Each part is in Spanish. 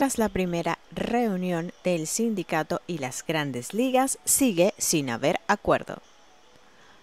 Tras la primera reunión del sindicato y las grandes ligas, sigue sin haber acuerdo.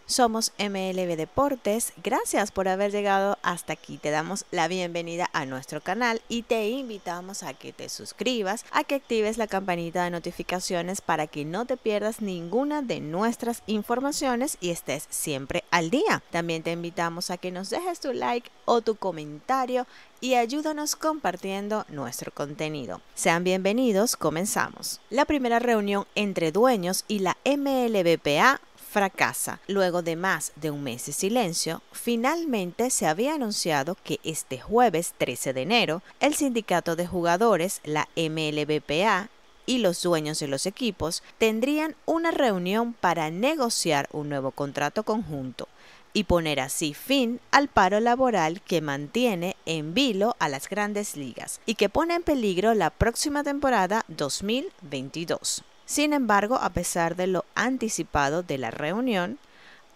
Somos MLB Deportes. Gracias por haber llegado hasta aquí. Te damos la bienvenida a nuestro canal y te invitamos a que te suscribas, a que actives la campanita de notificaciones para que no te pierdas ninguna de nuestras informaciones y estés siempre al día. También te invitamos a que nos dejes tu like o tu comentario y ayúdanos compartiendo nuestro contenido. Sean bienvenidos, comenzamos. La primera reunión entre dueños y la MLBPA fracasa. Luego de más de un mes de silencio, finalmente se había anunciado que este jueves 13 de enero, el sindicato de jugadores, la MLBPA, y los dueños de los equipos tendrían una reunión para negociar un nuevo contrato conjunto y poner así fin al paro laboral que mantiene en vilo a las grandes ligas y que pone en peligro la próxima temporada 2022. Sin embargo, a pesar de lo anticipado de la reunión,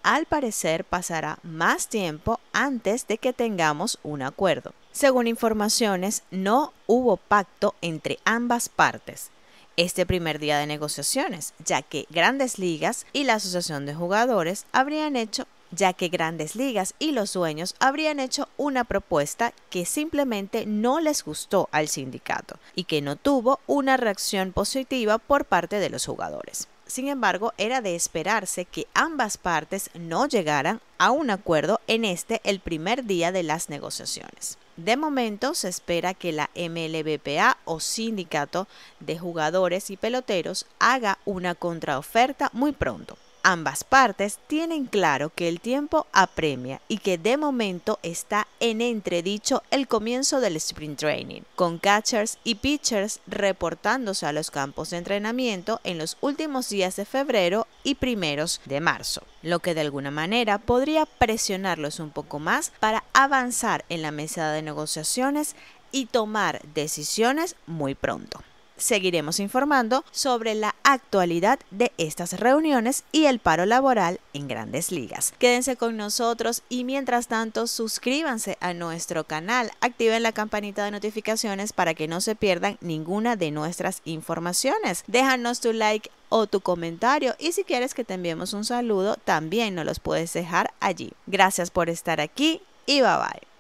al parecer pasará más tiempo antes de que tengamos un acuerdo. Según informaciones, no hubo pacto entre ambas partes este primer día de negociaciones, ya que grandes ligas y la Asociación de Jugadores habrían hecho ya que Grandes Ligas y los dueños habrían hecho una propuesta que simplemente no les gustó al sindicato y que no tuvo una reacción positiva por parte de los jugadores. Sin embargo, era de esperarse que ambas partes no llegaran a un acuerdo en este el primer día de las negociaciones. De momento se espera que la MLBPA o Sindicato de Jugadores y Peloteros haga una contraoferta muy pronto, Ambas partes tienen claro que el tiempo apremia y que de momento está en entredicho el comienzo del sprint training, con catchers y pitchers reportándose a los campos de entrenamiento en los últimos días de febrero y primeros de marzo, lo que de alguna manera podría presionarlos un poco más para avanzar en la mesa de negociaciones y tomar decisiones muy pronto seguiremos informando sobre la actualidad de estas reuniones y el paro laboral en grandes ligas. Quédense con nosotros y mientras tanto suscríbanse a nuestro canal, activen la campanita de notificaciones para que no se pierdan ninguna de nuestras informaciones. Déjanos tu like o tu comentario y si quieres que te enviemos un saludo también nos los puedes dejar allí. Gracias por estar aquí y bye bye.